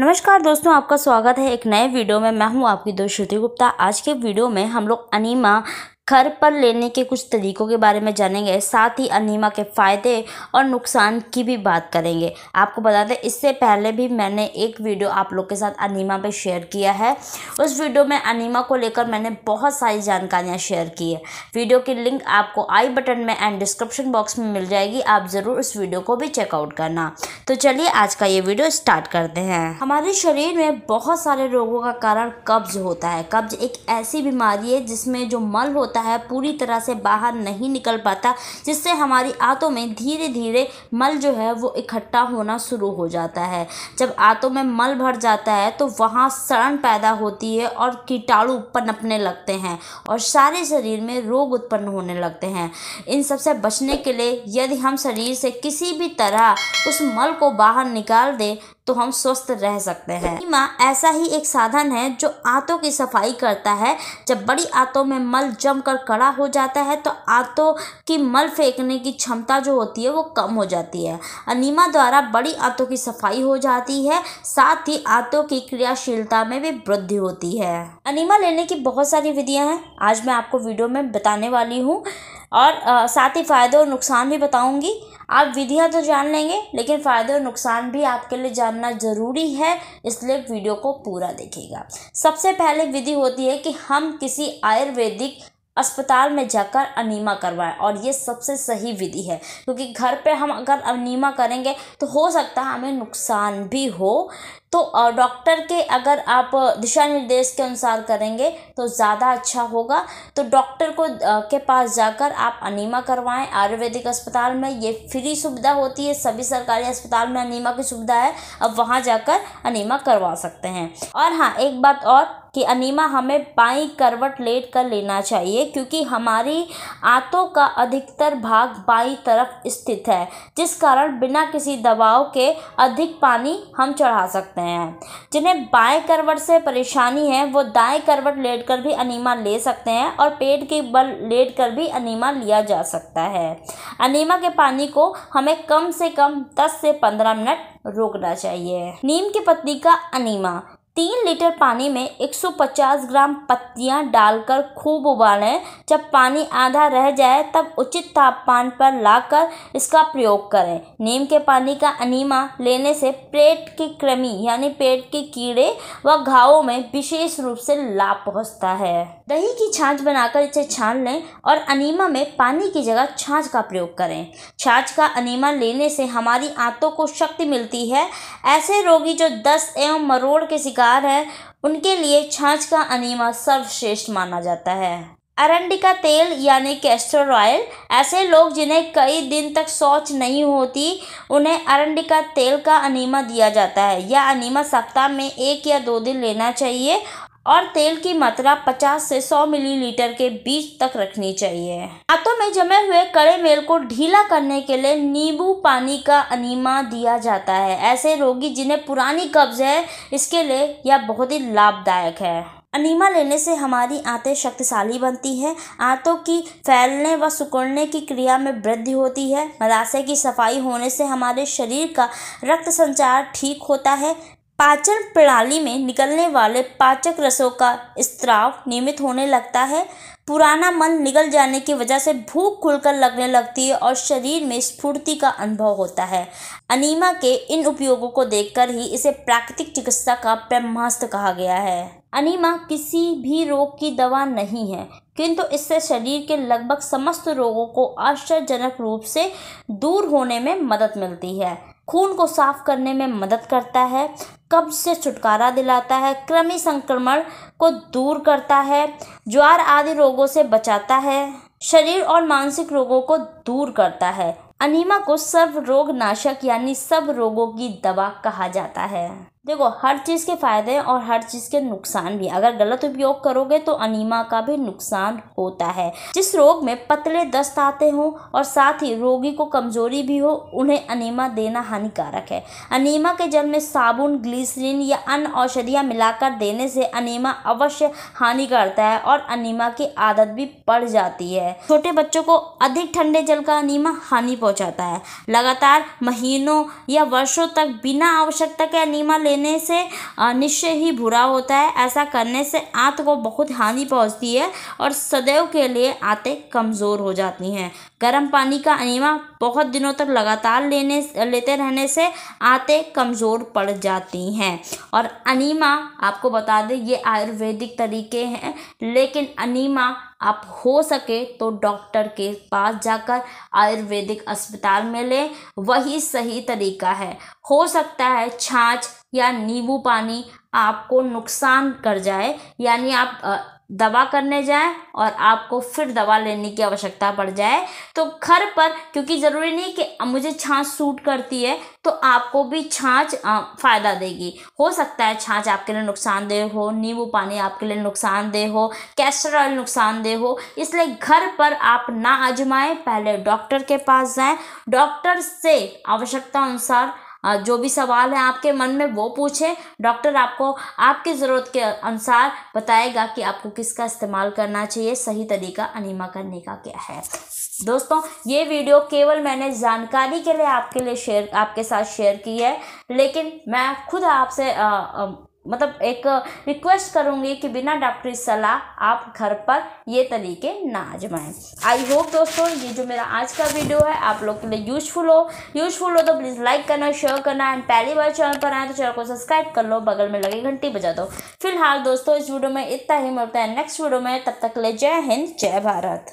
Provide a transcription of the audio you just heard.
नमस्कार दोस्तों आपका स्वागत है एक नए वीडियो में मैं हूं आपकी दोस्त श्रुति गुप्ता आज के वीडियो में हम लोग अनिमा घर पर लेने के कुछ तरीकों के बारे में जानेंगे साथ ही अनीमा के फ़ायदे और नुकसान की भी बात करेंगे आपको बता दें इससे पहले भी मैंने एक वीडियो आप लोग के साथ अनीमा पे शेयर किया है उस वीडियो में अनीमा को लेकर मैंने बहुत सारी जानकारियाँ शेयर की है वीडियो की लिंक आपको आई बटन में एंड डिस्क्रिप्शन बॉक्स में मिल जाएगी आप ज़रूर उस वीडियो को भी चेकआउट करना तो चलिए आज का ये वीडियो स्टार्ट करते हैं हमारे शरीर में बहुत सारे रोगों का कारण कब्ज होता है कब्ज एक ऐसी बीमारी है जिसमें जो मल होता होता है पूरी तरह से बाहर नहीं निकल पाता जिससे हमारी आंतों में धीरे धीरे मल जो है वो इकट्ठा होना शुरू हो जाता है जब आंतों में मल भर जाता है तो वहाँ सड़न पैदा होती है और कीटाणु पनपने लगते हैं और सारे शरीर में रोग उत्पन्न होने लगते हैं इन सबसे बचने के लिए यदि हम शरीर से किसी भी तरह उस मल को बाहर निकाल दें तो हम स्वस्थ रह सकते हैं नीमा ऐसा ही एक साधन है जो आंतों की सफाई करता है जब बड़ी आंतों में मल जमकर कड़ा हो जाता है तो आंतों की मल फेंकने की क्षमता जो होती है वो कम हो जाती है अनिमा द्वारा बड़ी आंतों की सफाई हो जाती है साथ ही आंतों की क्रियाशीलता में भी वृद्धि होती है अनिमा लेने की बहुत सारी विधियाँ हैं आज मैं आपको वीडियो में बताने वाली हूँ और साथ ही फ़ायदे और नुकसान भी बताऊँगी आप विधियाँ तो जान लेंगे लेकिन फ़ायदे और नुकसान भी आपके लिए जानना ज़रूरी है इसलिए वीडियो को पूरा देखिएगा सबसे पहले विधि होती है कि हम किसी आयुर्वेदिक अस्पताल में जाकर अनीमा करवाएं और ये सबसे सही विधि है क्योंकि घर पे हम अगर अनीमा करेंगे तो हो सकता है हमें नुकसान भी हो तो डॉक्टर के अगर आप दिशा निर्देश के अनुसार करेंगे तो ज़्यादा अच्छा होगा तो डॉक्टर को के पास जाकर आप अनीमा करवाएं आयुर्वेदिक अस्पताल में ये फ्री सुविधा होती है सभी सरकारी अस्पताल में अनीमा की सुविधा है अब वहाँ जाकर अनीमा करवा सकते हैं और हाँ एक बात और कि अनीमा हमें बाई करवट लेट कर लेना चाहिए क्योंकि हमारी आंतों का अधिकतर भाग बाई तरफ स्थित है जिस कारण बिना किसी दबाव के अधिक पानी हम चढ़ा सकते हैं सकते हैं जिन्हें बाएं करवट से परेशानी है वो दाएं करवट लेट कर भी अनीमा ले सकते हैं और पेट के बल लेट कर भी अनीमा लिया जा सकता है अनिमा के पानी को हमें कम से कम 10 से 15 मिनट रोकना चाहिए नीम की पत्ती का अनिमा तीन लीटर पानी में 150 ग्राम पत्तियां डालकर खूब उबालें जब पानी आधा रह जाए तब उचित तापमान पर लाकर इसका प्रयोग करें नीम के पानी का अनीमा लेने से पेट की कृमि यानी पेट के कीड़े व घावों में विशेष रूप से लाभ पहुंचता है दही की छाछ बनाकर इसे छान लें और अनिमा में पानी की जगह छाछ का प्रयोग करें छाछ का अनीमा लेने से हमारी आंतों को शक्ति मिलती है ऐसे रोगी जो दस्त एवं मरोड़ के शिकार प्रकार है उनके लिए छाछ का अनिमा सर्वश्रेष्ठ माना जाता है अरंडी का तेल यानी कैस्टर ऑयल ऐसे लोग जिन्हें कई दिन तक सोच नहीं होती उन्हें अरंडी का तेल का अनीमा दिया जाता है यह अनिमा सप्ताह में एक या दो दिन लेना चाहिए और तेल की मात्रा 50 से 100 मिलीलीटर के बीच तक रखनी चाहिए हाथों में जमे हुए कड़े मेल को ढीला करने के लिए नींबू पानी का अनिमा दिया जाता है ऐसे रोगी जिन्हें पुरानी कब्ज है इसके लिए यह बहुत ही लाभदायक है अनिमा लेने से हमारी आंतें शक्तिशाली बनती हैं आंतों की फैलने व सुकड़ने की क्रिया में वृद्धि होती है मदासे की सफाई होने से हमारे शरीर का रक्त संचार ठीक होता है पाचन प्रणाली में निकलने वाले पाचक रसों का स्त्राव नियमित होने लगता है पुराना मन निकल जाने की वजह से भूख खुलकर लगने लगती है और शरीर में स्फूर्ति का अनुभव होता है अनिमा के इन उपयोगों को देखकर ही इसे प्राकृतिक चिकित्सा का ब्रह्मास्त्र कहा गया है अनिमा किसी भी रोग की दवा नहीं है किंतु इससे शरीर के लगभग समस्त रोगों को आश्चर्यजनक रूप से दूर होने में मदद मिलती है खून को साफ करने में मदद करता है कब्ज से छुटकारा दिलाता है कृमि संक्रमण को दूर करता है ज्वार आदि रोगों से बचाता है शरीर और मानसिक रोगों को दूर करता है अनिमा को सर्व रोग नाशक यानी सब रोगों की दवा कहा जाता है देखो हर चीज़ के फ़ायदे हैं और हर चीज़ के नुकसान भी अगर गलत उपयोग करोगे तो अनिमा का भी नुकसान होता है जिस रोग में पतले दस्त आते हों और साथ ही रोगी को कमज़ोरी भी हो उन्हें अनिमा देना हानिकारक है अनिमा के जल में साबुन ग्लिसरीन या अन्य औषधियाँ मिलाकर देने से अनिमा अवश्य हानि करता है और अनिमा की आदत भी पड़ जाती है छोटे बच्चों को अधिक ठंडे जल का अनिमा हानि पहुँचाता है लगातार महीनों या वर्षों तक बिना आवश्यकता के अनिमा लेने लेने से निश्चय ही बुरा होता है ऐसा करने से आंत को बहुत हानि पहुंचती है और सदैव के लिए आंतें कमज़ोर हो जाती हैं गर्म पानी का अनिमा बहुत दिनों तक लगातार लेने लेते रहने से आंतें कमज़ोर पड़ जाती हैं और अनिमा आपको बता दें ये आयुर्वेदिक तरीके हैं लेकिन अनिमा आप हो सके तो डॉक्टर के पास जाकर आयुर्वेदिक अस्पताल में लें वही सही तरीका है हो सकता है छाछ या नींबू पानी आपको नुकसान कर जाए यानी आप दवा करने जाए और आपको फिर दवा लेने की आवश्यकता पड़ जाए तो घर पर क्योंकि ज़रूरी नहीं कि मुझे छाछ सूट करती है तो आपको भी छाछ फ़ायदा देगी हो सकता है छाछ आपके लिए नुकसानदेह हो नींबू पानी आपके लिए नुकसानदेह हो कैस्टर ऑयल नुकसानदेह हो इसलिए घर पर आप ना आजमाएं पहले डॉक्टर के पास जाएं डॉक्टर से आवश्यकता अनुसार जो भी सवाल है आपके मन में वो पूछें डॉक्टर आपको आपकी ज़रूरत के अनुसार बताएगा कि आपको किसका इस्तेमाल करना चाहिए सही तरीका अनिमा करने का क्या है दोस्तों ये वीडियो केवल मैंने जानकारी के लिए आपके लिए शेयर आपके साथ शेयर की है लेकिन मैं खुद आपसे मतलब एक रिक्वेस्ट करूँगी कि बिना डॉक्टरी सलाह आप घर पर ये तरीके ना आजमाएं आई होप दोस्तों ये जो मेरा आज का वीडियो है आप लोग के लिए यूजफुल हो यूजफुल हो तो प्लीज़ लाइक करना शेयर करना एंड पहली बार चैनल पर आए तो चैनल को सब्सक्राइब कर लो बगल में लगे घंटी बजा दो फिलहाल दोस्तों इस वीडियो में इतना ही मिलता है नेक्स्ट वीडियो में तब तक ले जय हिंद जय भारत